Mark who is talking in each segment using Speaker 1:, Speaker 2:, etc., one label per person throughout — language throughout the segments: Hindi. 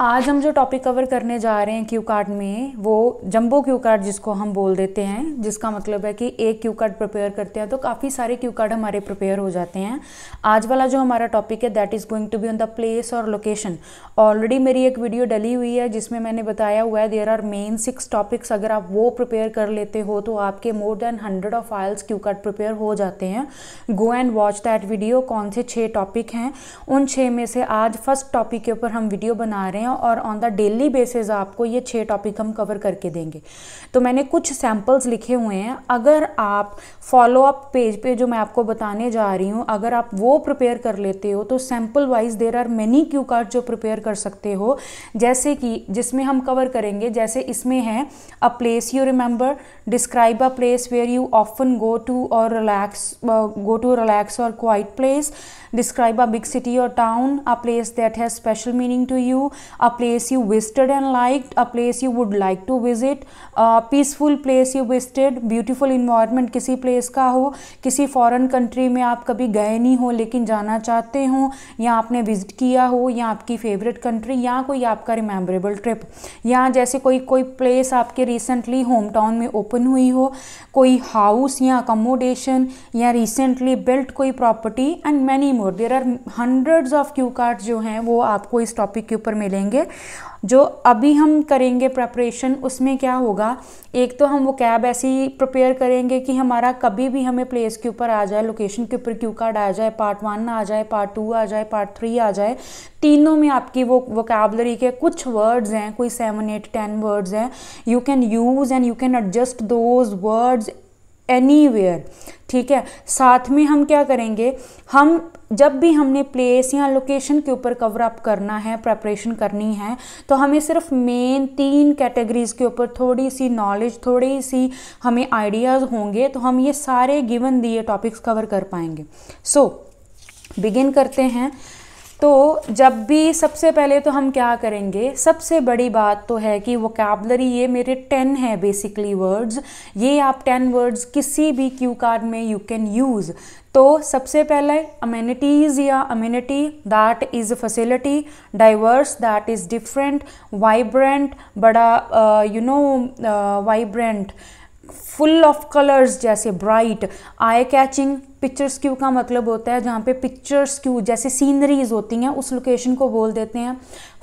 Speaker 1: आज हम जो टॉपिक कवर करने जा रहे हैं क्यू कार्ड में वो जंबो क्यू कार्ड जिसको हम बोल देते हैं जिसका मतलब है कि एक क्यू कार्ड प्रिपेयर करते हैं तो काफ़ी सारे क्यू कार्ड हमारे प्रिपेयर हो जाते हैं आज वाला जो हमारा टॉपिक है that is going to be on the place और लोकेशन ऑलरेडी मेरी एक वीडियो डली हुई है जिसमें मैंने बताया हुआ है there are main six topics अगर आप वो प्रिपेयर कर लेते हो तो आपके more than hundred of IELTS cue card prepare हो जाते हैं go and watch that video कौन से छः टॉपिक हैं उन छः में से आज फर्स्ट टॉपिक के ऊपर हम वीडियो बना रहे हैं हैं और ऑन द डेली बेसिस आपको ये छः टॉपिक हम कवर करके देंगे तो मैंने कुछ सैम्पल्स लिखे हुए हैं अगर आप फॉलो अप पेज पे जो मैं आपको बताने जा रही हूँ अगर आप वो प्रिपेयर कर लेते हो तो sample wise there are many Q card जो प्रिपेयर कर सकते हो जैसे कि जिसमें हम कवर करेंगे जैसे इसमें है a place you remember describe a place where you often go to और रिलैक्स गो टू रिलैक्स और quiet place describe a big city और town a place that has special meaning to you a place you visited and liked a place you would like to visit a peaceful place you visited beautiful environment किसी place का हो किसी foreign country में आप कभी गए नहीं हो लेकिन जाना चाहते हो या आपने visit किया हो या आपकी favorite country या कोई आपका rememberable trip या जैसे कोई कोई place आपके recently होम टाउन में ओपन हुई हो कोई हाउस या अकोमोडेशन या रिसेंटली बिल्ट कोई property and many more there are hundreds of Q card जो हैं वो आपको इस टॉपिक के ऊपर मिलेंगे करेंगे जो अभी हम करेंगे प्रेपरेशन उसमें क्या होगा एक तो हम वो कैब ऐसी प्रिपेयर करेंगे कि हमारा कभी भी हमें प्लेस के ऊपर आ जाए लोकेशन के ऊपर क्यू कार्ड आ जाए पार्ट वन आ जाए पार्ट टू आ जाए पार्ट थ्री आ जाए तीनों में आपकी वो वोकैबलरी के कुछ वर्ड्स हैं कोई सेवन एट टेन वर्ड्स हैं you can use and you can adjust those words anywhere ठीक है साथ में हम क्या करेंगे हम जब भी हमने प्लेस या लोकेशन के ऊपर कवर अप करना है प्रेपरेशन करनी है तो हमें सिर्फ मेन तीन कैटेगरीज के ऊपर थोड़ी सी नॉलेज थोड़ी सी हमें आइडियाज़ होंगे तो हम ये सारे गिवन दिए टॉपिक्स कवर कर पाएंगे सो so, बिगिन करते हैं तो जब भी सबसे पहले तो हम क्या करेंगे सबसे बड़ी बात तो है कि वोकेबलरी ये मेरे टेन है बेसिकली वर्ड्स ये आप टेन वर्ड्स किसी भी क्यू कार्ड में यू कैन यूज़ तो सबसे पहले अम्यूनिटीज़ या amenity that is facility diverse that is different vibrant बड़ा you know vibrant full of colours जैसे bright eye catching pictures Q का मतलब होता है जहाँ पे पिक्चर्स क्यू जैसे सीनरीज होती हैं उस लोकेशन को बोल देते हैं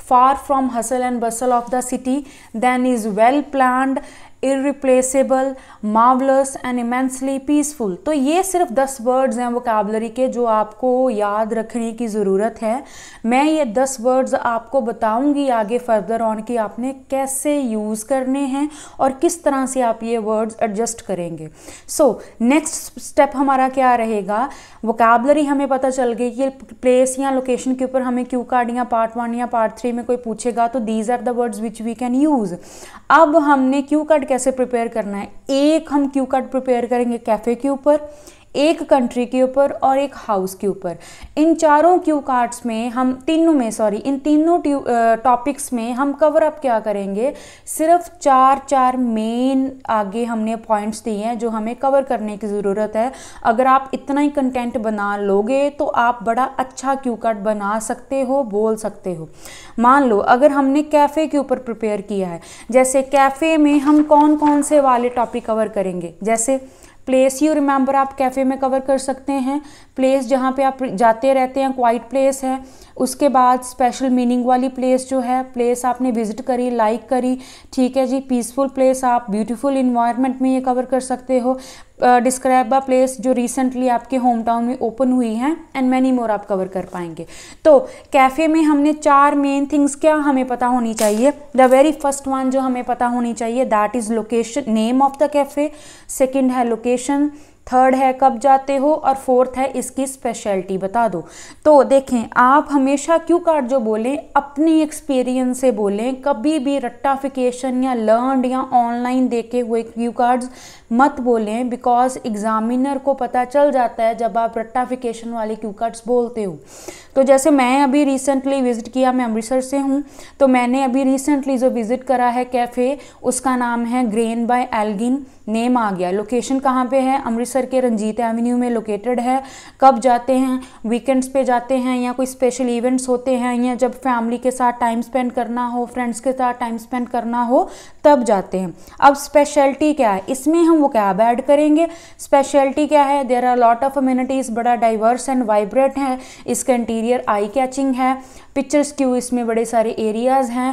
Speaker 1: far from hustle and bustle of the city then is well planned irreplaceable marvellous and immensely peaceful तो ये सिर्फ दस वर्ड्स हैं वोकेबलरी के जो आपको याद रखने की ज़रूरत है मैं ये दस वर्ड्स आपको बताऊंगी आगे फर्दर ऑन कि आपने कैसे यूज़ करने हैं और किस तरह से आप ये वर्ड्स एडजस्ट करेंगे सो नेक्स्ट स्टेप हमारा क्या रहेगा वोकेबलरी हमें पता चल गई कि प्लेस या लोकेशन के ऊपर हमें क्यू कार्ड या पार्ट वन या पार्ट थ्री में कोई पूछेगा तो these are the words which we can use अब हमने क्यू कार्ड कैसे प्रिपेयर करना है एक हम क्यू कार्ड प्रिपेयर करेंगे कैफ़े के ऊपर एक कंट्री के ऊपर और एक हाउस के ऊपर इन चारों क्यू कार्ड्स में हम तीनों में सॉरी इन तीनों टॉपिक्स में हम कवर अप क्या करेंगे सिर्फ चार चार मेन आगे हमने पॉइंट्स दिए हैं जो हमें कवर करने की ज़रूरत है अगर आप इतना ही कंटेंट बना लोगे तो आप बड़ा अच्छा क्यू कार्ड बना सकते हो बोल सकते हो मान लो अगर हमने कैफ़े के ऊपर प्रिपेयर किया है जैसे कैफ़े में हम कौन कौन से वाले टॉपिक कवर करेंगे जैसे प्लेस यू रिमेंबर आप कैफ़े में कवर कर सकते हैं प्लेस जहाँ पे आप जाते रहते हैं क्वाइट प्लेस है उसके बाद स्पेशल मीनिंग वाली प्लेस जो है प्लेस आपने विजिट करी लाइक करी ठीक है जी पीसफुल प्लेस आप ब्यूटीफुल इन्वायरमेंट में ये कवर कर सकते हो डिस्क्राइब अ प्लेस जो रिसेंटली आपके होम टाउन में ओपन हुई है एंड मैनी मोर आप कवर कर पाएंगे तो कैफ़े में हमने चार मेन थिंग्स क्या हमें पता होनी चाहिए द वेरी फर्स्ट वन जो हमें पता होनी चाहिए that is location name of the cafe second है लोकेशन थर्ड है कब जाते हो और फोर्थ है इसकी स्पेशलिटी बता दो तो देखें आप हमेशा क्यू कार्ड जो बोलें अपनी एक्सपीरियंस से बोलें कभी भी रट्टाफिकेशन या लर्न या ऑनलाइन देखे हुए क्यू कार्ड्स मत बोलें बिकॉज एग्ज़ामिनर को पता चल जाता है जब आप रट्टाफिकेशन वाले क्यू कार्ड्स बोलते हो तो जैसे मैं अभी रिसेंटली विज़िट किया मैं अमृतसर से हूँ तो मैंने अभी रिसेंटली जो विज़िट करा है कैफ़े उसका नाम है ग्रेन बाय एल्गिन नेम आ गया लोकेशन कहाँ पे है अमृतसर के रंजीत एवेन्यू में लोकेटेड है कब जाते हैं वीकेंड्स पे जाते हैं या कोई स्पेशल इवेंट्स होते हैं या जब फैमिली के साथ टाइम स्पेंड करना हो फ्रेंड्स के साथ टाइम स्पेंड करना हो तब जाते हैं अब स्पेशलिटी क्या है इसमें हम वो कैब ऐड करेंगे स्पेशलिटी क्या है there are lot of amenities बड़ा डाइवर्स एंड वाइब्रेंट है इसका इंटीरियर आई कैचिंग है पिक्चर्स क्यू इसमें बड़े सारे एरियाज़ हैं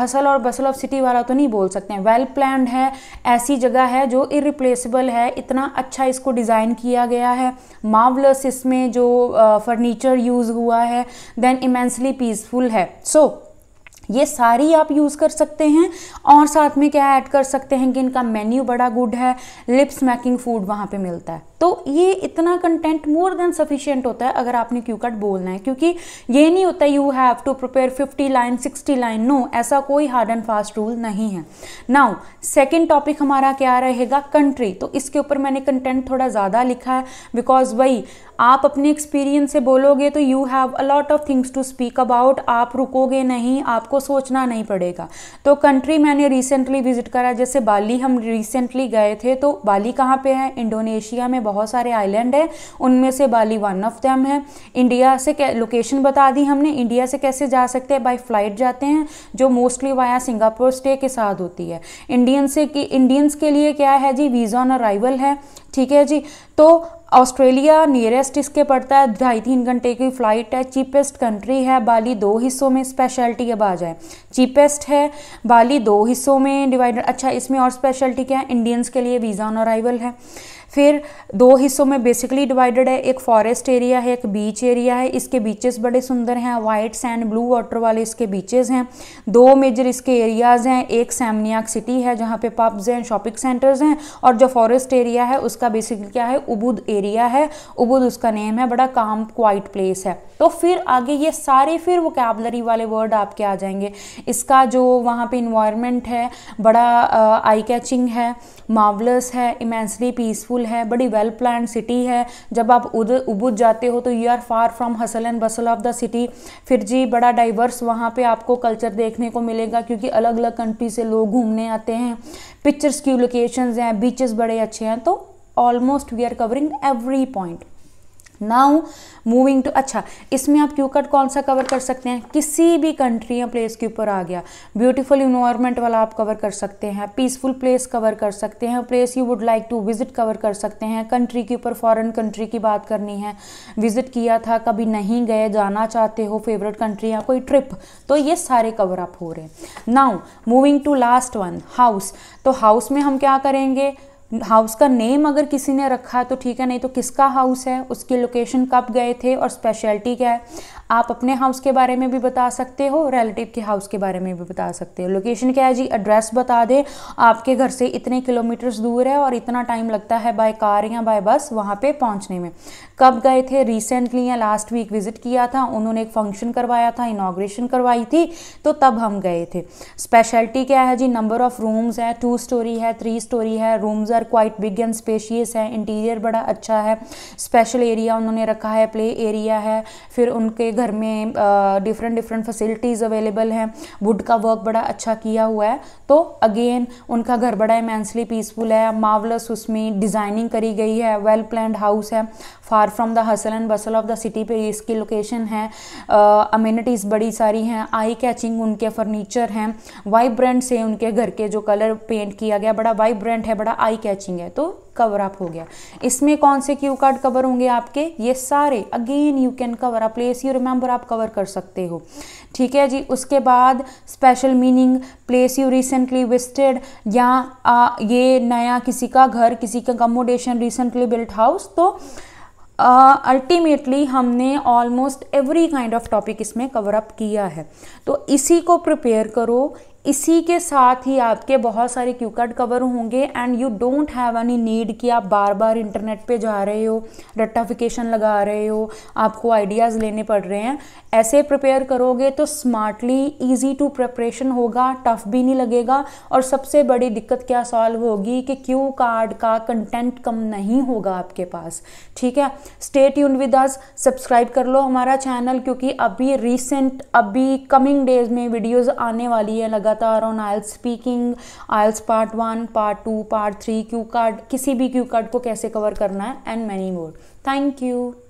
Speaker 1: हसल और बसल ऑफ सिटी वाला तो नहीं बोल सकते हैं वेल प्लान है ऐसी जगह है जो इरिप्लेसेबल है इतना अच्छा इसको डिज़ाइन किया गया है मावलस इसमें जो फर्नीचर यूज़ हुआ है देन इमेंसली पीसफुल है सो so, ये सारी आप यूज़ कर सकते हैं और साथ में क्या ऐड कर सकते हैं कि इनका मेन्यू बड़ा गुड है लिप स्मैकिंग फूड वहाँ पे मिलता है तो ये इतना कंटेंट मोर देन सफिशियंट होता है अगर आपने क्यू कट बोलना है क्योंकि ये नहीं होता you have to prepare 50 line 60 line no ऐसा कोई हार्ड एंड फास्ट रूल नहीं है नाउ सेकंड टॉपिक हमारा क्या रहेगा कंट्री तो इसके ऊपर मैंने कंटेंट थोड़ा ज़्यादा लिखा है बिकॉज वही आप अपने एक्सपीरियंस से बोलोगे तो you have a lot of things to speak about आप रुकोगे नहीं आपको सोचना नहीं पड़ेगा तो कंट्री मैंने रिसेंटली विजिट करा जैसे बाली हम रिसेंटली गए थे तो बाली कहाँ पे है इंडोनेशिया में बहुत सारे आइलैंड हैं उनमें से बाली वन ऑफ दैम है इंडिया से लोकेशन बता दी हमने इंडिया से कैसे जा सकते हैं बाई फ्लाइट जाते हैं जो मोस्टली वाया सिंगापुर स्टे के साथ होती है इंडियन से कि इंडियंस के लिए क्या है जी वीज़ा ऑन अराइवल है ठीक है जी तो ऑस्ट्रेलिया नियरेस्ट इसके पड़ता है ढाई तीन घंटे की फ़्लाइट है चीपेस्ट कंट्री है बाली दो हिस्सों में स्पेशलिटी अब आ जाए चीपेस्ट है बाली दो हिस्सों में डिवाइडेड अच्छा इसमें और स्पेशलिटी क्या है इंडियंस के लिए वीज़ा ऑन अराइवल है फिर दो हिस्सों में बेसिकली डिवाइडेड है एक फॉरेस्ट एरिया है एक बीच एरिया है इसके बीचेस बड़े सुंदर हैं वाइट सैंड ब्लू वाटर वाले इसके बीचेस हैं दो मेजर इसके एरियाज़ हैं एक सैमनियाक सिटी है जहाँ पे पब्स हैं शॉपिंग सेंटर्स हैं और जो फॉरेस्ट एरिया है उसका बेसिकली क्या है उबुद एरिया है उबुद उसका नेम है बड़ा काम क्वाइट प्लेस है तो फिर आगे ये सारे फिर वो कैबलरी वाले वर्ड आपके आ जाएंगे इसका जो वहाँ पे इन्वायरमेंट है बड़ा आई कैचिंग है मावलस है इमेंसली पीसफुल है बड़ी वेल प्लान सिटी है जब आप उधर उबुद जाते हो तो you are far from hustle and bustle of the city फिर जी बड़ा डाइवर्स वहाँ पे आपको कल्चर देखने को मिलेगा क्योंकि अलग अलग कंट्री से लोग घूमने आते हैं पिक्चर्स की लोकेशंस हैं बीचेस बड़े अच्छे हैं तो almost we are covering every point now moving to अच्छा इसमें आप क्यू कट कौन सा कवर कर सकते हैं किसी भी कंट्री या प्लेस के ऊपर आ गया ब्यूटीफुल इन्वायरमेंट वाला आप कवर कर सकते हैं पीसफुल प्लेस कवर कर सकते हैं place you would like to visit cover कर सकते हैं कंट्री के ऊपर फॉरेन कंट्री की बात करनी है विजिट किया था कभी नहीं गए जाना चाहते हो फेवरेट कंट्री या कोई ट्रिप तो ये सारे कवर अप हो रहे हैं now moving to last one house तो हाउस में हम क्या करेंगे हाउस का नेम अगर किसी ने रखा है तो ठीक है नहीं तो किसका हाउस है उसकी लोकेशन कब गए थे और स्पेशलिटी क्या है आप अपने हाउस के बारे में भी बता सकते हो रिलेटिव के हाउस के बारे में भी बता सकते हो लोकेशन क्या है जी एड्रेस बता दें आपके घर से इतने किलोमीटर्स दूर है और इतना टाइम लगता है बाय कार या बाय बस वहाँ पे पहुँचने में कब गए थे रिसेंटली या लास्ट वीक विजिट किया था उन्होंने एक फंक्शन करवाया था इनाग्रेशन करवाई थी तो तब हम गए थे स्पेशलिटी क्या है जी नंबर ऑफ़ रूम्स है टू स्टोरी है थ्री स्टोरी है rooms are quite big and spacious है इंटीरियर बड़ा अच्छा है स्पेशल एरिया उन्होंने रखा है प्ले एरिया है फिर उनके घर में डिफरेंट डिफरेंट फैसिलिटीज़ अवेलेबल हैं वुड का वर्क बड़ा अच्छा किया हुआ है तो अगेन उनका घर बड़ा इमेंसली पीसफुल है मावलस उसमें डिज़ाइनिंग करी गई है वेल प्लैंड हाउस है far from the hustle and bustle of the city पे इसकी लोकेशन है अम्यूनिटीज़ बड़ी सारी हैं आई कैचिंग उनके फर्नीचर हैं वाइब्रेंट से उनके घर के जो कलर पेंट किया गया बड़ा वाइब्रेंट है बड़ा आई कैचिंग है तो कवर अप हो गया इसमें कौन से क्यू कार्ड कवर होंगे आपके ये सारे again you can cover up place you remember आप कवर कर सकते हो ठीक है जी उसके बाद special meaning place you recently visited या आ, ये नया किसी का घर किसी का अकोमोडेशन रिसेंटली बिल्ट हाउस तो अल्टीमेटली uh, हमने almost every kind of topic इसमें कवर अप किया है तो इसी को प्रिपेयर करो इसी के साथ ही आपके बहुत सारे क्यू कार्ड कवर होंगे and you don't have any need कि आप बार बार इंटरनेट पे जा रहे हो रट्टाफिकेशन लगा रहे हो आपको आइडियाज़ लेने पड़ रहे हैं ऐसे प्रिपेयर करोगे तो स्मार्टली इजी टू प्रिपरेशन होगा टफ भी नहीं लगेगा और सबसे बड़ी दिक्कत क्या सॉल्व होगी कि क्यू कार्ड का कंटेंट कम नहीं होगा आपके पास ठीक है स्टेट यूनविदास विद अस सब्सक्राइब कर लो हमारा चैनल क्योंकि अभी रिसेंट अभी कमिंग डेज में वीडियोज़ आने वाली है लगा लगातार on IELTS speaking IELTS part one part two part three Q card किसी भी क्यू कार्ड को कैसे कवर करना है and many more thank you